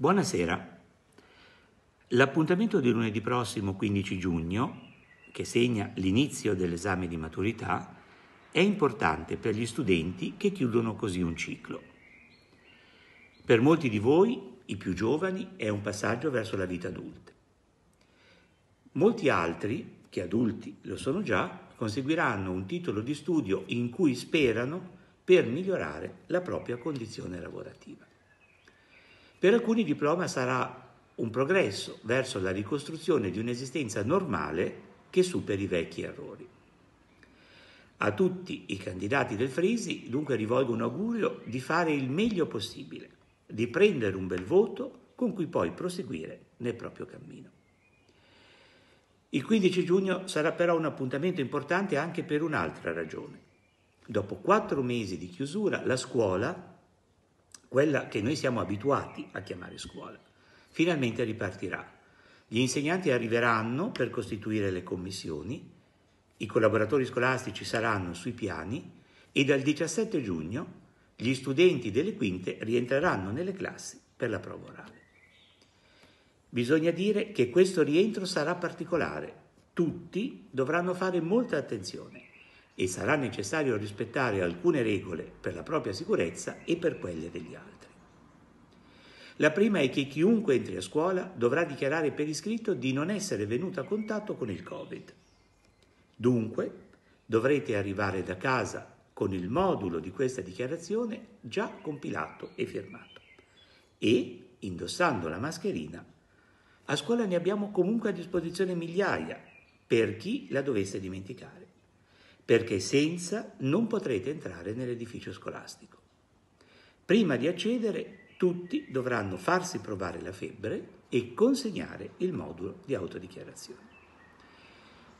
Buonasera. L'appuntamento di lunedì prossimo 15 giugno, che segna l'inizio dell'esame di maturità, è importante per gli studenti che chiudono così un ciclo. Per molti di voi, i più giovani, è un passaggio verso la vita adulta. Molti altri, che adulti lo sono già, conseguiranno un titolo di studio in cui sperano per migliorare la propria condizione lavorativa. Per alcuni il diploma sarà un progresso verso la ricostruzione di un'esistenza normale che superi i vecchi errori. A tutti i candidati del Frisi dunque rivolgo un augurio di fare il meglio possibile, di prendere un bel voto con cui poi proseguire nel proprio cammino. Il 15 giugno sarà però un appuntamento importante anche per un'altra ragione. Dopo quattro mesi di chiusura, la scuola quella che noi siamo abituati a chiamare scuola, finalmente ripartirà. Gli insegnanti arriveranno per costituire le commissioni, i collaboratori scolastici saranno sui piani e dal 17 giugno gli studenti delle quinte rientreranno nelle classi per la prova orale. Bisogna dire che questo rientro sarà particolare, tutti dovranno fare molta attenzione e sarà necessario rispettare alcune regole per la propria sicurezza e per quelle degli altri. La prima è che chiunque entri a scuola dovrà dichiarare per iscritto di non essere venuto a contatto con il Covid. Dunque, dovrete arrivare da casa con il modulo di questa dichiarazione già compilato e firmato. E, indossando la mascherina, a scuola ne abbiamo comunque a disposizione migliaia per chi la dovesse dimenticare perché senza non potrete entrare nell'edificio scolastico. Prima di accedere, tutti dovranno farsi provare la febbre e consegnare il modulo di autodichiarazione.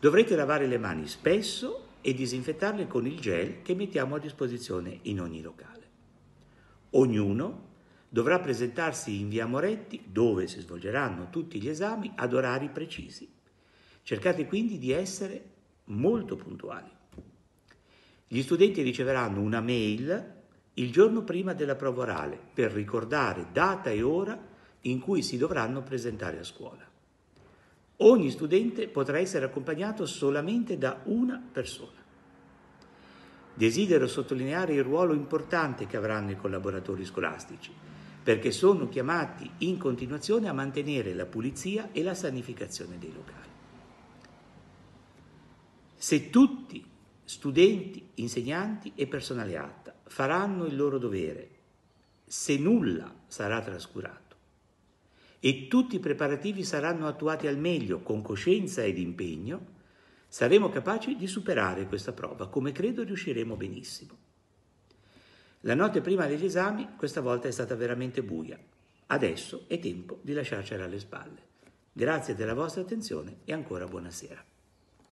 Dovrete lavare le mani spesso e disinfettarle con il gel che mettiamo a disposizione in ogni locale. Ognuno dovrà presentarsi in via Moretti, dove si svolgeranno tutti gli esami, ad orari precisi. Cercate quindi di essere molto puntuali. Gli studenti riceveranno una mail il giorno prima della prova orale per ricordare data e ora in cui si dovranno presentare a scuola. Ogni studente potrà essere accompagnato solamente da una persona. Desidero sottolineare il ruolo importante che avranno i collaboratori scolastici, perché sono chiamati in continuazione a mantenere la pulizia e la sanificazione dei locali. Se tutti Studenti, insegnanti e personale ATA faranno il loro dovere se nulla sarà trascurato e tutti i preparativi saranno attuati al meglio, con coscienza ed impegno, saremo capaci di superare questa prova, come credo riusciremo benissimo. La notte prima degli esami questa volta è stata veramente buia. Adesso è tempo di lasciarcela alle spalle. Grazie della vostra attenzione e ancora buonasera.